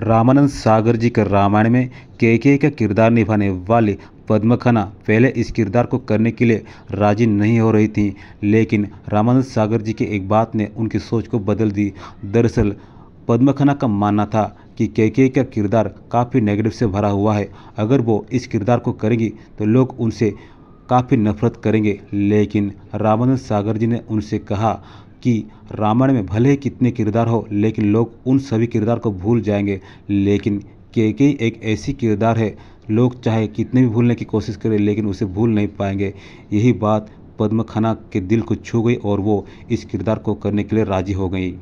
रामानंद सागर जी के रामायण में के के का किरदार निभाने वाले पद्म पहले इस किरदार को करने के लिए राजी नहीं हो रही थी लेकिन रामानंद सागर जी की एक बात ने उनकी सोच को बदल दी दरअसल पद्म खन्ना का मानना था कि के के का किरदार काफ़ी नेगेटिव से भरा हुआ है अगर वो इस किरदार को करेंगी तो लोग उनसे काफ़ी नफरत करेंगे लेकिन रामानंद सागर जी ने उनसे कहा कि रामायण में भले ही कितने किरदार हो लेकिन लोग उन सभी किरदार को भूल जाएंगे लेकिन के के एक ऐसी किरदार है लोग चाहे कितने भी भूलने की कोशिश करें लेकिन उसे भूल नहीं पाएंगे यही बात पद्म के दिल को छू गई और वो इस किरदार को करने के लिए राजी हो गई